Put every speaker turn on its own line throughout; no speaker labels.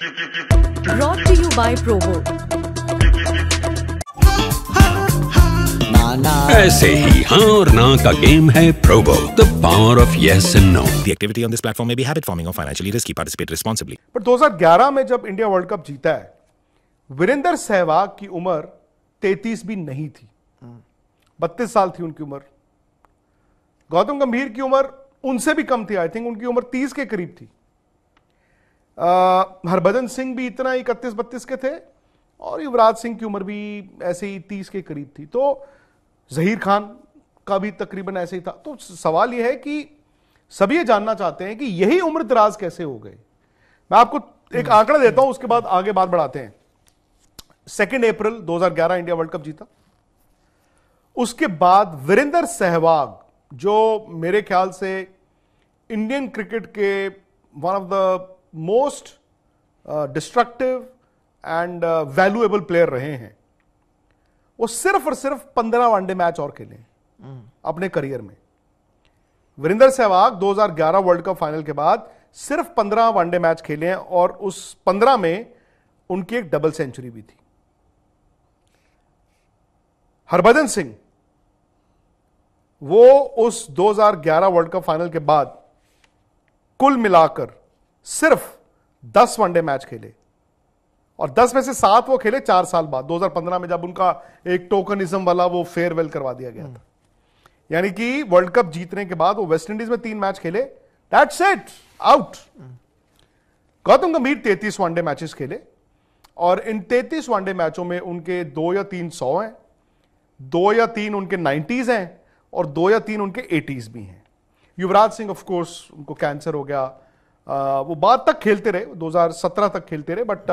Brought to you by Provo. ऐसे ही हाँ और ना का गेम है Probo the power of yes and no the activity on this platform में be habit forming of financially risky participate responsibly पर 2011 में जब इंडिया वर्ल्ड कप जीता है वीरेंद्र सहवाग की उम्र 33 भी नहीं थी 32 साल थी उनकी उम्र गौतम गंभीर की उम्र उनसे भी कम थी आई थिंक उनकी उम्र 30 के करीब थी हरभजन सिंह भी इतना ही इकतीस बत्तीस के थे और युवराज सिंह की उम्र भी ऐसे ही तीस के करीब थी तो जहीर खान का भी तकरीबन ऐसे ही था तो सवाल यह है कि सभी ये जानना चाहते हैं कि यही उम्र दराज कैसे हो गए मैं आपको एक आंकड़ा देता हूं उसके बाद आगे बात बढ़ाते हैं second April 2011 India world cup जीता उसके बाद वीरेंद्र सहवाग जो मेरे ख्याल से इंडियन क्रिकेट के one of the most destructive and valuable player रहे हैं वो सिर्फ और सिर्फ पंद्रह वनडे मैच और खेले अपने करियर में Virender Sehwag 2011 world cup final के बाद सिर्फ पंद्रह वनडे मैच खेले हैं और उस पंद्रह में उनकी एक डबल सेंचुरी भी थी हरभजन सिंह वो उस 2011 वर्ल्ड कप फाइनल के बाद कुल मिलाकर सिर्फ दस वनडे मैच खेले और दस में से सात वो खेले चार साल बाद 2015 में जब उनका एक टोकनिज्म वाला वो फेयरवेल करवा दिया गया था यानी कि वर्ल्ड कप जीतने के बाद वो वेस्टइंडीज में तीन मैच खेले दैट्स इट आउट गौतम गंभीर तैतीस वनडे मैचेस खेले और इन तैतीस वनडे मैचों में उनके दो या तीन सौ हैं दो या तीन उनके नाइन्टीज हैं और दो या तीन उनके एटीज भी हैं युवराज सिंह ऑफकोर्स उनको कैंसर हो गया वो बाद तक खेलते रहे 2017 तक खेलते रहे बट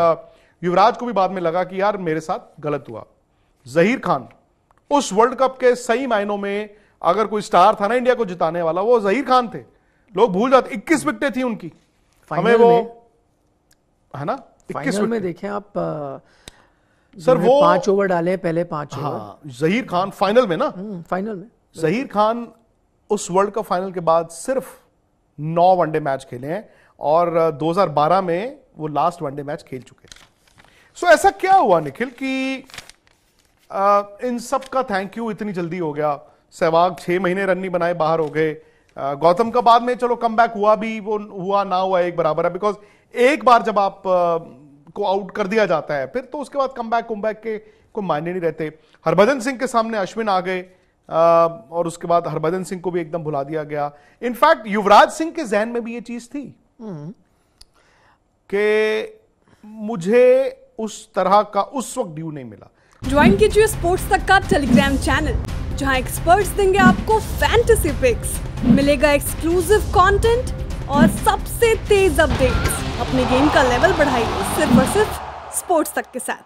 युवराज को भी बाद में लगा कि यार मेरे साथ गलत हुआ जहीर खान उस वर्ल्ड कप के सही मायनों में अगर कोई स्टार था ना इंडिया को जिताने वाला वो जहीर खान थे लोग भूल जाते इक्कीस विकटें थी उनकी हमें वो है ना इक्कीस में देखें आप सर वो पांच ओवर डाले पहले पांच हाँ जहीर खान फाइनल में ना फाइनल हम्म, में जहीर खान उस वर्ल्ड कप फाइनल के बाद सिर्फ नौ वनडे मैच खेले हैं और 2012 में वो लास्ट वनडे मैच खेल चुके सो so, ऐसा क्या हुआ निखिल कि आ, इन सब का थैंक यू इतनी जल्दी हो गया सहवाग छह महीने रन नहीं बनाए बाहर हो गए गौतम का बाद में चलो कम बैक हुआ भी वो हुआ ना हुआ एक बराबर है बिकॉज एक बार जब आप आ, को आउट कर दिया जाता है फिर तो उसके बाद कम बैक कम बैक के कोई मायने नहीं रहते हरभजन सिंह के सामने अश्विन आ गए और उसके बाद हरभजन सिंह को भी एकदम भुला दिया गया इनफैक्ट युवराज सिंह के जहन में भी ये चीज थी कि मुझे उस तरह का उस वक्त ड्यू नहीं मिला ज्वाइन कीजिए स्पोर्ट्स तक का टेलीग्राम चैनल जहां एक्सपर्ट्स देंगे आपको फैंटेसी पिक्स मिलेगा एक्सक्लूसिव कंटेंट और सबसे तेज अपडेट्स अपने गेम का लेवल बढ़ाइए सिर्फ और सिर्फ स्पोर्ट्स तक के साथ